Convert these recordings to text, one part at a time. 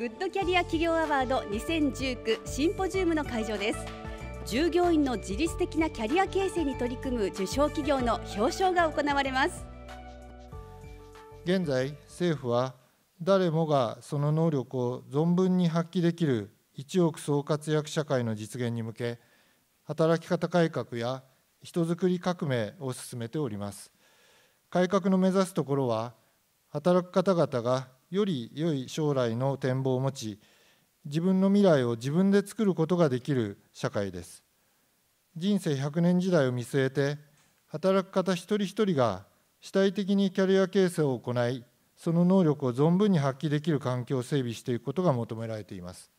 グッドキャリア企業アワード2019シンポジウムの会場です従業員の自律的なキャリア形成に取り組む受賞企業の表彰が行われます現在政府は誰もがその能力を存分に発揮できる一億総活躍社会の実現に向け働き方改革や人づくり革命を進めております改革の目指すところは働く方々がより良い将来の展望を持ち自分の未来を自分で作ることができる社会です人生100年時代を見据えて働く方一人一人が主体的にキャリア形成を行いその能力を存分に発揮できる環境を整備していくことが求められています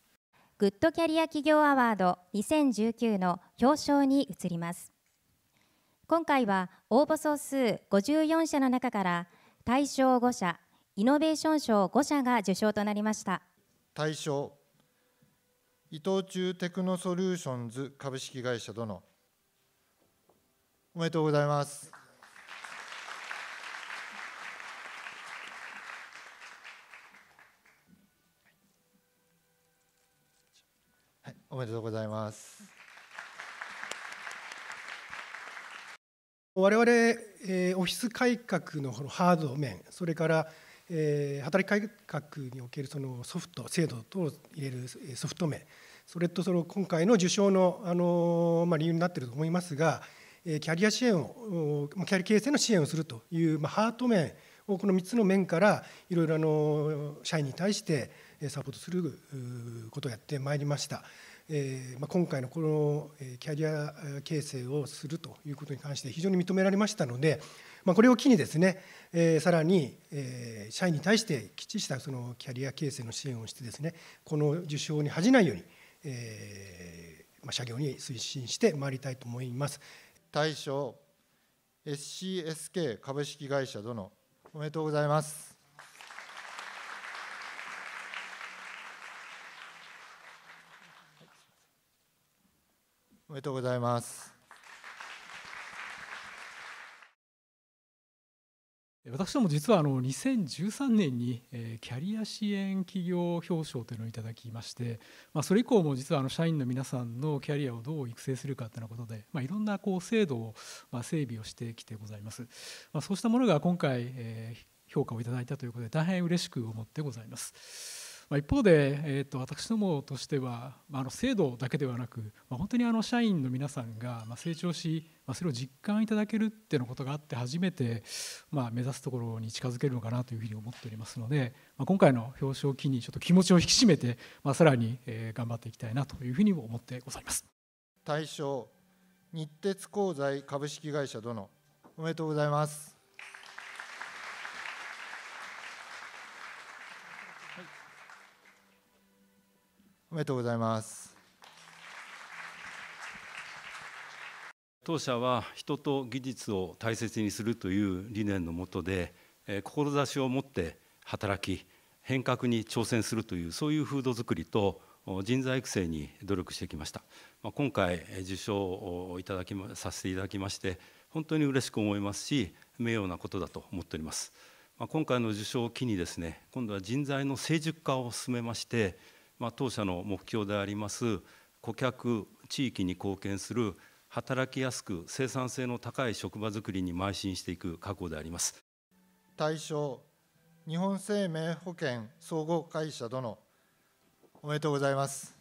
グッドキャリア企業アワード2019の表彰に移ります今回は応募総数54社の中から対象5社イノベーション賞5社が受賞となりました大賞伊藤忠テクノソリューションズ株式会社殿おめでとうございますはい、おめでとうございます我々、えー、オフィス改革ののハード面それからえー、働き改革におけるそのソフト制度等を入れるソフト名それとその今回の受賞のあの、まあ、理由になっていると思いますが、えー、キャリア支援をキャリア形成の支援をするという、まあ、ハート面をこの3つの面からいろいろあの社員に対してサポートすることをやってまいりました。えーまあ、今回のこのキャリア形成をするということに関して非常に認められましたので、まあ、これを機にですね、えー、さらに、えー、社員に対してきっちりしたそのキャリア形成の支援をしてですねこの受賞に恥じないように、えーまあ、社業に推進してまいりたいと思います大将 SCSK 株式会社殿おめでとうございますおめでとうございます私ども実はあの2013年にキャリア支援企業表彰というのをいただきまして、まそれ以降も実はあの社員の皆さんのキャリアをどう育成するかということで、まいろんなこう制度をま整備をしてきてございます、まそうしたものが今回、え評価をいただいたということで大変嬉しく思ってございます。まあ、一方で、えーと、私どもとしては、まあ、あの制度だけではなく、まあ、本当にあの社員の皆さんが、まあ、成長し、まあ、それを実感いただけるっていうことがあって初めて、まあ、目指すところに近づけるのかなというふうに思っておりますので、まあ、今回の表彰を機にちょっと気持ちを引き締めて、まあ、さらに、えー、頑張っていきたいなというふうにも思ってございます。対象日鉄鋼材株式会社殿おめでとうございます。おめでとうございます。当社は人と技術を大切にするという理念のもとで、志を持って働き、変革に挑戦するというそういう風土づくりと人材育成に努力してきました。ま今回受賞をいただきさせていただきまして、本当に嬉しく思いますし、名誉なことだと思っております。ま今回の受賞を機にですね、今度は人材の成熟化を進めまして、まあ、当社の目標であります顧客地域に貢献する働きやすく生産性の高い職場づくりに邁進していく過去であります対象日本生命保険総合会社殿おめでとうございます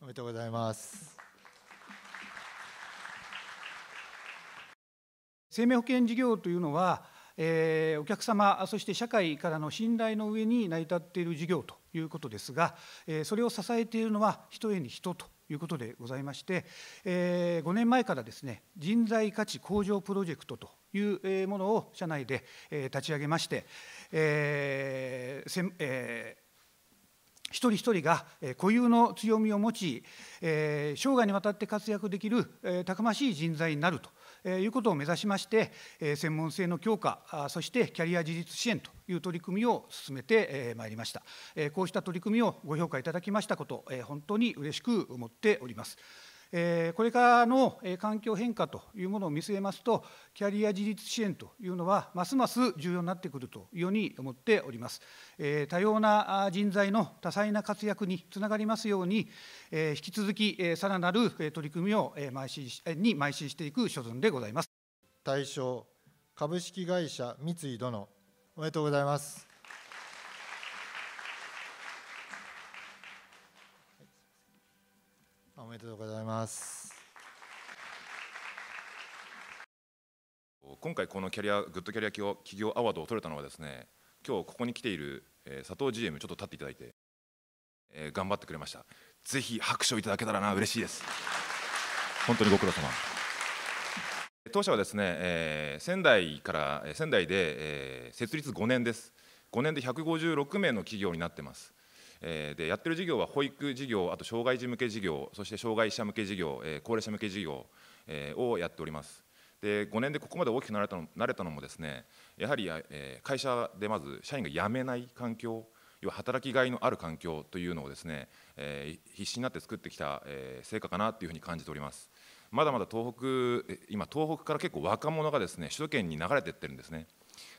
おめでとうございます生命保険事業というのは、えー、お客様そして社会からの信頼の上に成り立っている事業ということですが、えー、それを支えているのはひとえに人ということでございまして、えー、5年前からですね人材価値向上プロジェクトというものを社内で立ち上げまして、えーせえー、一人一人が固有の強みを持ち、え生涯にわたって活躍できる、えたくましい人材になるということを目指しまして専門性の強化そしてキャリア自立支援という取り組みを進めてまいりましたこうした取り組みをご評価いただきましたこと本当に嬉しく思っております。えこれからの環境変化というものを見据えますとキャリア自立支援というのはますます重要になってくるというように思っております、え多様な人材の多彩な活躍につながりますように、え引き続きさらなる取り組みを邁進しに邁進していく所存でございます対象株式会社三井殿おめでとうございますおめでとうございます今回このキャリアグッドキャリア企業アワードを取れたのはですね今日ここに来ている佐藤 GM ちょっと立っていただいて、えー、頑張ってくれましたぜひ拍手をいただけたらな嬉しいです本当にご苦労様当社はですね、えー、仙台から仙台で、えー、設立5年です5年で156名の企業になってますえー、でやってる事業は保育事業あと障害児向け事業そして障害者向け事業、えー、高齢者向け事業、えー、をやっておりますで5年でここまで大きくなれたのなれたのもですねやはり、えー、会社でまず社員が辞めない環境要は働きがいのある環境というのをですね、えー、必死になって作ってきた、えー、成果かなというふうに感じておりますまだまだ東北今東北から結構若者がですね首都圏に流れていってるんですね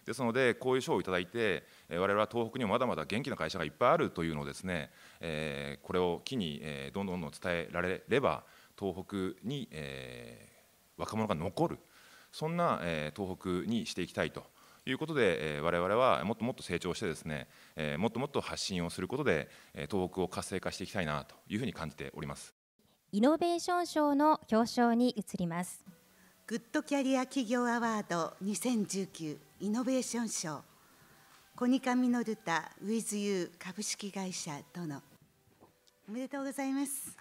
ですのでこういう賞を頂いて我々は東北にもまだまだ元気な会社がいっぱいあるというのをですね、えこれを機に、えどんどんどん伝えられれば東北に、え若者が残るそんな、え東北にしていきたいということで、えれ我々はもっともっと成長してですね、えー、もっともっと発信をすることで、えー、東北を活性化していきたいなというふうに感じておりますイノベーション賞の表彰に移ります。グッドキャリア企業アワード2019イノベーション賞コニカミノルタ WithU 株式会社殿おめでとうございます。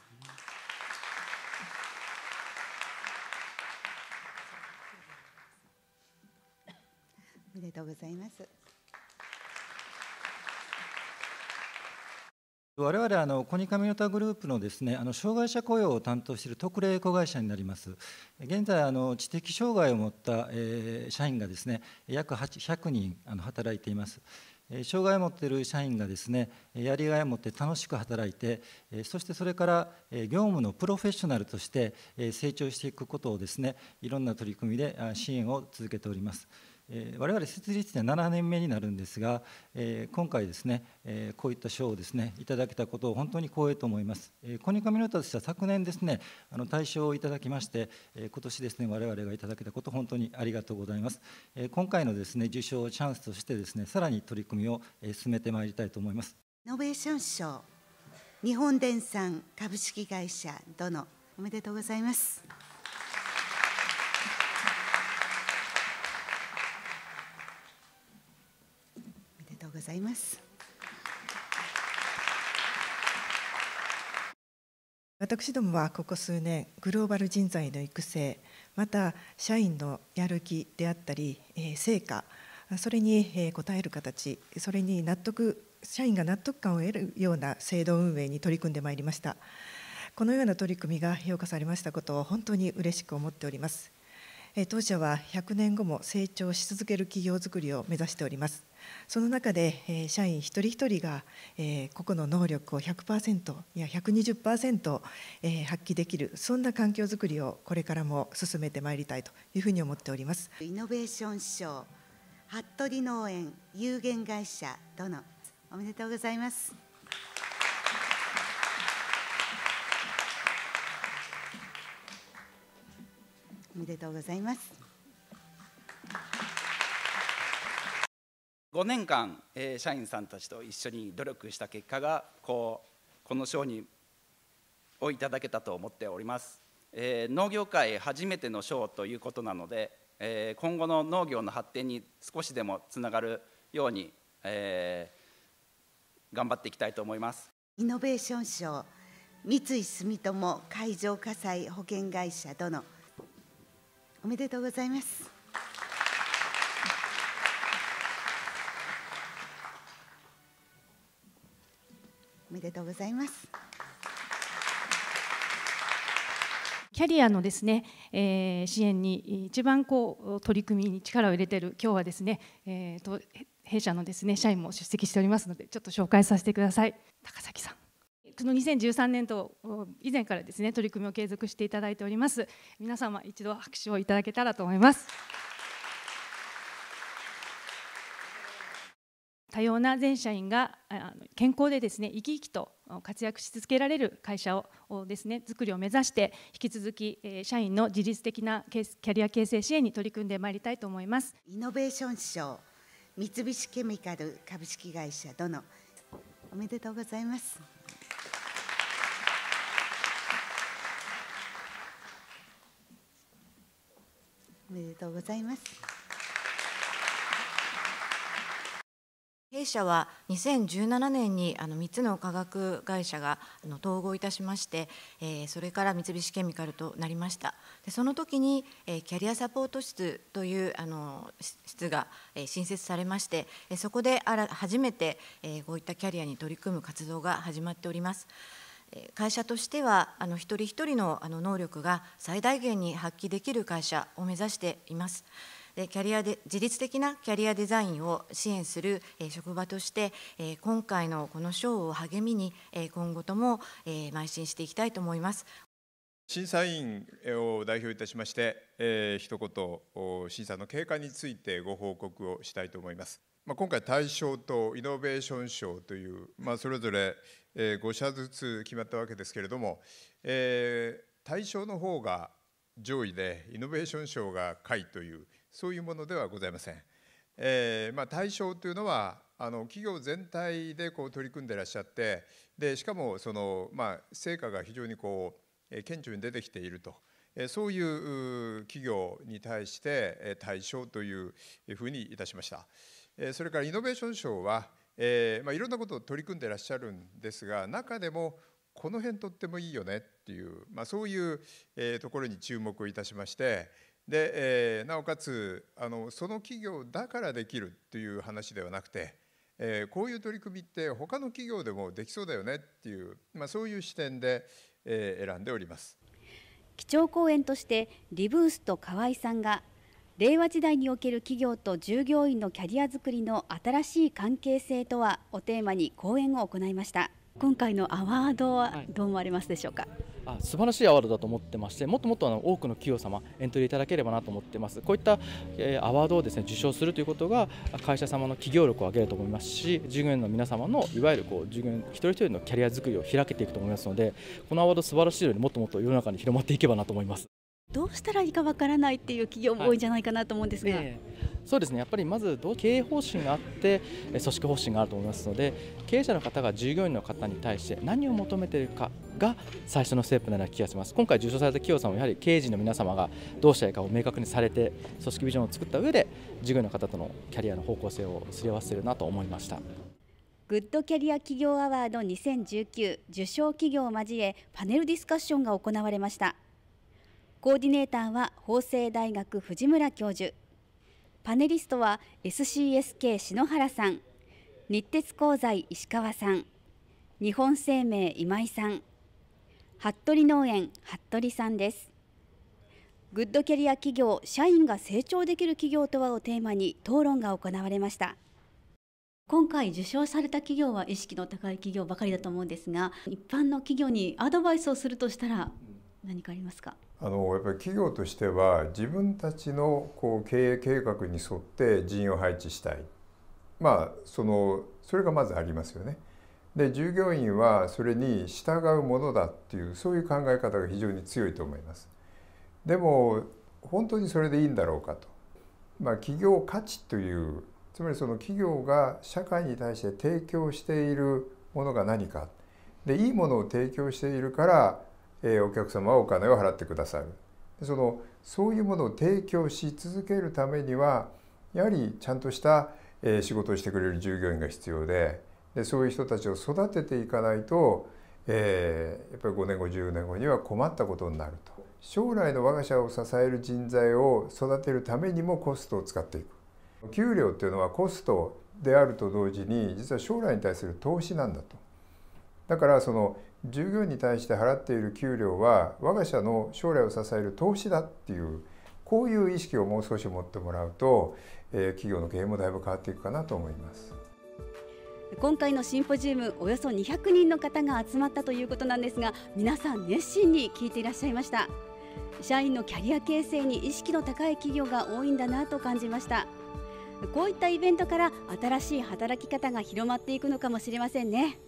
おめでとうございます。我々あのコニカミノタグループのですねあの障害者雇用を担当している特例子会社になります現在あの知的障害を持った、えー、社員がですね約8 0 0人あの働いています障害を持っている社員がですねやりがいを持って楽しく働いてそしてそれから業務のプロフェッショナルとして成長していくことをですねいろんな取り組みで支援を続けております。えー、我々設立で7年目になるんですが、えー、今回ですね、えー、こういった賞をですねいただけたことを本当に光栄と思います、えー、コニカミノタとしては昨年ですねあの大賞をいただきまして、えー、今年ですね我々がいただけたこと本当にありがとうございます、えー、今回のですね受賞をチャンスとしてですねさらに取り組みを進めてまいりたいと思いますイノベーション賞日本電産株式会社どのおめでとうございますございます。私どもはここ数年グローバル人材の育成また社員のやる気であったり成果それに応える形それに納得社員が納得感を得るような制度運営に取り組んでまいりましたこのような取り組みが評価されましたことを本当に嬉しく思っております当社は100年後も成長し続ける企業づくりを目指しておりますその中で、え社員一人一人が、え個々の能力を100%いや120%、え発揮できるそんな環境づくりをこれからも進めてまいりたいというふうに思っておりますイノベーション賞服部農園有限会社殿おめでとうございますおめでとうございます5年間、えー、社員さんたちと一緒に努力した結果がこうこの賞にをいただけたと思っております、えー、農業界初めての賞ということなので、えー、今後の農業の発展に少しでもつながるように、えー、頑張っていきたいと思いますイノベーション賞三井住友海上火災保険会社殿おめでとうございますおめでとうございます。キャリアのですね、えー、支援に一番こう取り組みに力を入れている今日はですね、えーと、弊社のですね社員も出席しておりますのでちょっと紹介させてください高崎さん。この2013年と以前からですね取り組みを継続していただいております皆様一度拍手をいただけたらと思います。多様な全社員が健康でですね生き生きと活躍し続けられる会社をですね作りを目指して引き続き社員の自律的なキャリア形成支援に取り組んでまいりたいと思いますイノベーション賞三菱ケミカル株式会社殿おめでとうございますおめでとうございます弊社は2017年にあの3つの化学会社があの統合いたしまして、えー、それから三菱ケミカルとなりましたでその時に、えー、キャリアサポート室というあの室が、えー、新設されまして、えそこであら初めて、えこういったキャリアに取り組む活動が始まっております。会社としてはあの一人一人のあの能力が最大限に発揮できる会社を目指しています。キャリアで自律的なキャリアデザインを支援する職場として今回のこの賞を励みに今後とも邁進していきたいと思います審査員を代表いたしまして、え一言審査の経過についてご報告をしたいと思います。ま今回大賞とイノベーション賞という、まあ、それぞれ、え5社ずつ決まったわけですけれども、えー、大賞の方が上位でイノベーション賞が下位という、そういうものではございません。えー、まあ、対象というのはあの企業全体でこう取り組んでらっしゃってでしかもその、まあ、成果が非常にこう顕著に出てきていると。そういう企業に対して対象というふうにいたしました。それからイノベーション賞は、えー、まあ、いろんなことを取り組んでらっしゃるんですが中でもこの辺とってもいいよねっていう、まあ、そういうところに注目をいたしまして、で、えー、なおかつあのその企業だからできるという話ではなくて、えー、こういう取り組みって他の企業でもできそうだよねっていう、まあ、そういう視点で、えー、選んでおります基調講演としてリブースと河合さんが令和時代における企業と従業員のキャリアづくりの新しい関係性とはをテーマに講演を行いました今回のアワードはどう思われますでしょうか、はいあ素晴らしいアワードだと思ってましてもっともっとあの多くの企業様エントリーいただければなと思ってますこういった、えー、アワードをですね受賞するということが会社様の企業力を上げると思いますし従業員の皆様のいわゆるこう従業員一人一人のキャリア作りを開けていくと思いますのでこのアワード素晴らしいのにもっともっと世の中に広まっていけばなと思いますどうしたらいいかわからないっていう企業も多いんじゃないかなと思うんですが、はいそうですねやっぱりまず経営方針があって組織方針があると思いますので経営者の方が従業員の方に対して何を求めているかが最初のステップなような気がします今回受賞された企業さんもやはり経営陣の皆様がどうしたいかを明確にされて組織ビジョンを作った上で従業員の方とのキャリアの方向性をすり合わせるなと思いましたグッドキャリア企業アワード2019受賞企業を交えパネルディスカッションが行われましたコーディネーターは法政大学藤村教授パネリストは SCSK 篠原さん日鉄鋼材石川さん日本生命今井さん服部農園服部さんですグッドキャリア企業社員が成長できる企業とはをテーマに討論が行われました今回受賞された企業は意識の高い企業ばかりだと思うんですが一般の企業にアドバイスをするとしたら何かありますかあのやっぱり企業としては自分たちのこう経営計画に沿って人員を配置したいまあそのそれがまずありますよね。で従業員はそれに従うものだっていうそういう考え方が非常に強いと思います。でも本当にそれでいいんだろうかと。まあ、企業価値というつまりその企業が社会に対して提供しているものが何かでいいものを提供しているからえお客様はお金を払ってくださるそのそういうものを提供し続けるためにはやはりちゃんとした、え仕事をしてくれる従業員が必要ででそういう人たちを育てていかないと、えー、やっぱり5年後10年後には困ったことになると将来の我が社を支える人材を育てるためにもコストを使っていく給料っていうのはコストであると同時に実は将来に対する投資なんだとだからその従業員に対して払っている給料は我が社の将来を支える投資だっていうこういう意識をもう少し持ってもらうと、えー、企業の経営もだいぶ変わっていくかなと思います今回のシンポジウムおよそ200人の方が集まったということなんですが皆さん熱心に聞いていらっしゃいました社員のキャリア形成に意識の高い企業が多いんだなと感じましたこういったイベントから新しい働き方が広まっていくのかもしれませんね